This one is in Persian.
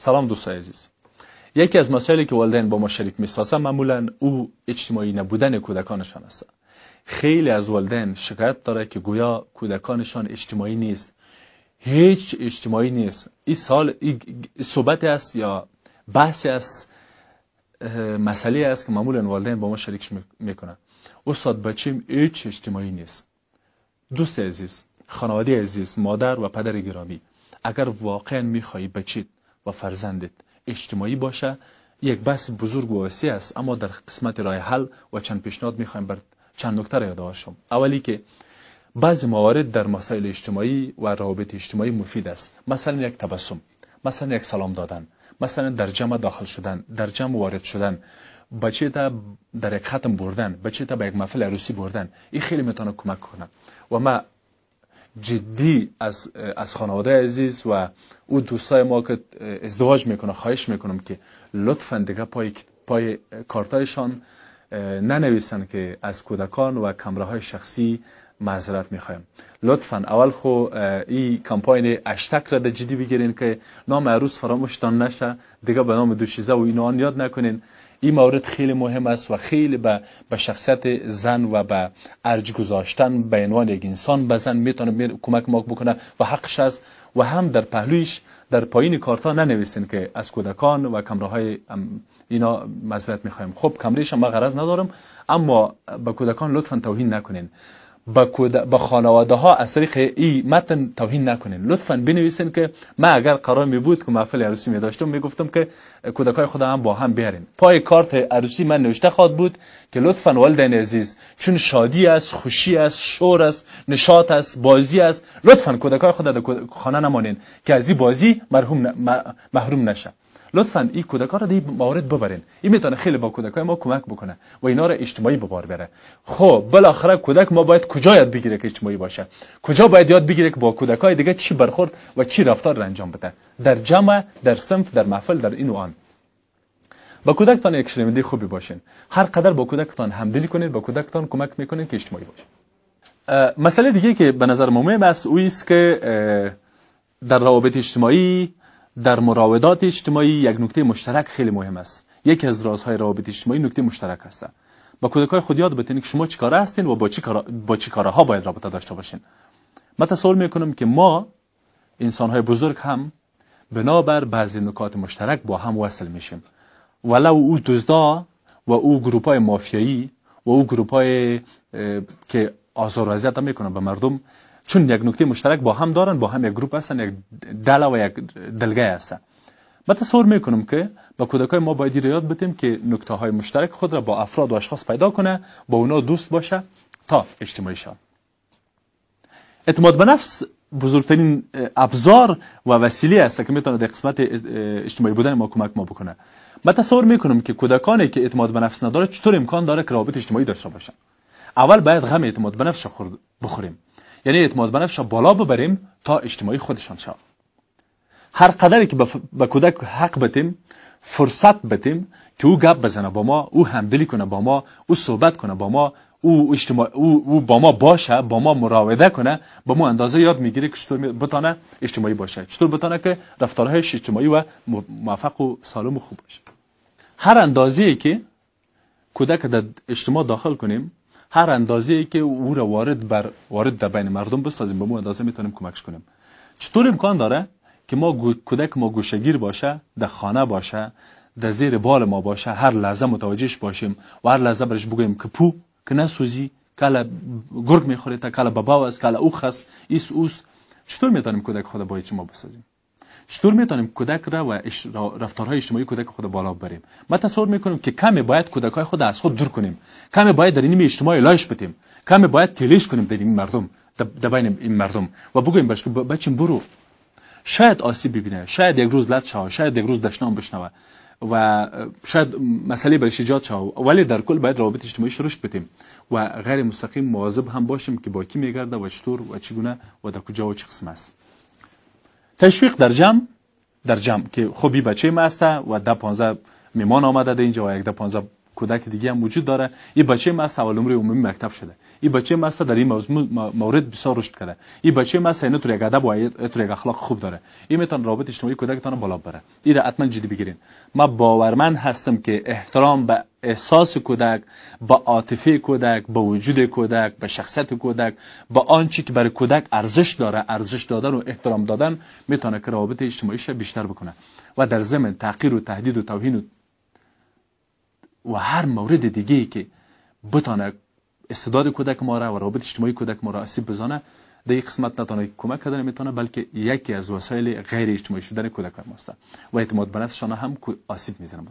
سلام دوستای عزیز یکی از مسائلی که والدین با ما شریک میسازن معمولا او اجتماعی نبودن کودکانشان است خیلی از والدین شکایت داره که گویا کودکانشان اجتماعی نیست هیچ اجتماعی نیست این سال صحبت است یا بحث است مسئله است که معمولا والدین با ما شریک میکنن استاد بچیم هیچ اجتماعی نیست دوست عزیز خانواده عزیز مادر و پدر گرامی اگر واقعا میخواهی بچید و فرزندت اجتماعی باشه یک بس بزرگ و وسیع است اما در قسمت راه حل و چند پیشنهاد میخوایم بر چند نکته را یادآور اولی که بعضی موارد در مسائل اجتماعی و روابط اجتماعی مفید است مثلا یک تبسم مثلا یک سلام دادن مثلا در جمع داخل شدن در جمع وارد شدن بچه تا در یک ختم بردن بچه تا به یک محفل عروسی بردن این خیلی میتونه کمک کنه و ما جدی از, از خانواده عزیز و او دوستای ما که ازدواج میکنه خواهش میکنم که لطفا دیگه پای, پای کارتایشان ننویسن که از کودکان و کمره های شخصی معذرت میخوایم لطفا اول خو این کمپاین اشتک را جدی بگیرین که نام عروس فراموشتان نشه دیگه به نام دوشیزه و اینوان یاد نکنین این مورد خیلی مهم است و خیلی به به شخصیت زن و به ارج گذاشتن به عنوان یک انسان به زن میتونه کمک ماک بکنه و حقش است و هم در پهلویش در پایین کارتا ننویسین که از کودکان و کمره های اینا مذرت میخوایم خب کمره شما غرض ندارم اما به کودکان لطفا توهین نکنین به خانواده ها از طریق ای متن توهین نکنین لطفا بنویسین که من اگر قرار می بود که محفل عروسی می داشتم می گفتم که کودکای خدا هم با هم بیارین پای کارت عروسی من نوشته خواد بود که لطفا والدین عزیز چون شادی است خوشی است شور است نشاط است بازی است لطفا کودکای خدا در خانه نمانین که از این بازی محروم نشه لطفا این کودک ها رو در موارد ببرین این میتونه خیلی با کودک های ما کمک بکنه و اینا رو اجتماعی ببار بره خب بالاخره کودک ما باید کجا یاد بگیره که اجتماعی باشه کجا باید یاد بگیره که با کودک های دیگه چی برخورد و چی رفتار را انجام بده در جمع در صنف در محفل در این و آن با کودکتان یک شنونده خوبی باشین هر قدر با کودکتان همدلی کنید با کودکتان کمک میکنین که اجتماعی باشه. مسئله دیگه که به نظر مهم است است که در روابط اجتماعی در مراودات اجتماعی یک نکته مشترک خیلی مهم است یکی از رازهای روابط اجتماعی نکته مشترک است با کودکای خود یاد بتین که شما چیکاره هستین و با چی کارا با چی باید رابطه داشته باشین من تصور کنم که ما انسانهای بزرگ هم بنابر بعضی نکات مشترک با هم وصل میشیم ولو او دزدا و او گروپ های مافیایی و او گروپ های که آزار و اذیت میکنن به مردم چون یک نکته مشترک با هم دارن با هم یک گروپ هستن یک دل و یک دلگه هستن من تصور میکنم که با کودکای ما باید یاد بتیم که نکته های مشترک خود را با افراد و اشخاص پیدا کنه با اونا دوست باشه تا اجتماعی شد اعتماد به نفس بزرگترین ابزار و وسیله است که میتونه در قسمت اجتماعی بودن ما کمک ما بکنه من تصور میکنم که کودکانی که اعتماد به نفس نداره چطور امکان داره که رابط اجتماعی داشته باشن اول باید غم اعتماد به نفس بخوریم یعنی اعتماد به نفسش بالا ببریم تا اجتماعی خودشان شد هر قدری که به کودک حق بتیم فرصت بتیم که او گپ بزنه با ما او همدلی کنه با ما او صحبت کنه با ما او, اجتماع... او, با ما باشه با ما مراوده کنه با ما اندازه یاد میگیره که چطور بتانه اجتماعی باشه چطور بتانه که رفتارهایش اجتماعی و موفق و سالم و خوب باشه هر اندازه که کودک در اجتماع داخل کنیم هر اندازه ای که او را وارد بر وارد در بین مردم بسازیم به مو اندازه میتونیم کمکش کنیم چطور امکان داره که ما کودک ما گوشگیر باشه در خانه باشه در زیر بال ما باشه هر لحظه متوجهش باشیم و هر لحظه برش بگویم که پو که نسوزی کلا گرگ میخوره تا کلا بابا است کلا اوخ ایس اوس چطور میتونیم کودک خود باید ما بسازیم چطور میتونیم کودک را و رفتارهای اجتماعی کودک خود بالا ببریم. ما تصور میکنیم که کمی باید کودکای خود از خود دور کنیم کمی باید در این اجتماعی لایش بدیم کمی باید تلیش کنیم در این مردم در بین این مردم و بگویم بچه که بچم برو شاید آسیب ببینه شاید یک روز لط شوه شاید یک روز دشنام بشنوه و شاید مسئله برش ایجاد شوه ولی در کل باید روابط اجتماعی شروع بدیم و غیر مستقیم مواظب هم باشیم که با کی میگرده و چطور و چگونه و در کجا و چه قسم است تشویق در جمع در جمع که خوبی بچه ما است و ده پانزه میمان آمده ده اینجا و یک ده کودک دیگه هم وجود داره این بچه ما سوال عمر عمومی مکتب شده این بچه ما در این مورد بسیار رشد کرده این بچه ما سینه تو ادب و تو اخلاق خوب داره این میتون رابط اجتماعی کودکتان بالا بره این را حتما جدی بگیرین ما باورمند هستم که احترام به احساس کودک به عاطفه کودک به وجود کودک به شخصیت کودک به چی که برای کودک ارزش داره ارزش دادن و احترام دادن میتونه که رابط اجتماعیش بیشتر بکنه و در ضمن تحقیر و تهدید و توهین و و هر مورد دیگه که بتانه استعداد کودک ما را و روابط اجتماعی کودک ما را آسیب بزانه در این قسمت نتانه کمک کردن میتونه بلکه یکی از وسایل غیر اجتماعی شدن کودک ماست و اعتماد به نفسشان هم آسیب میزنه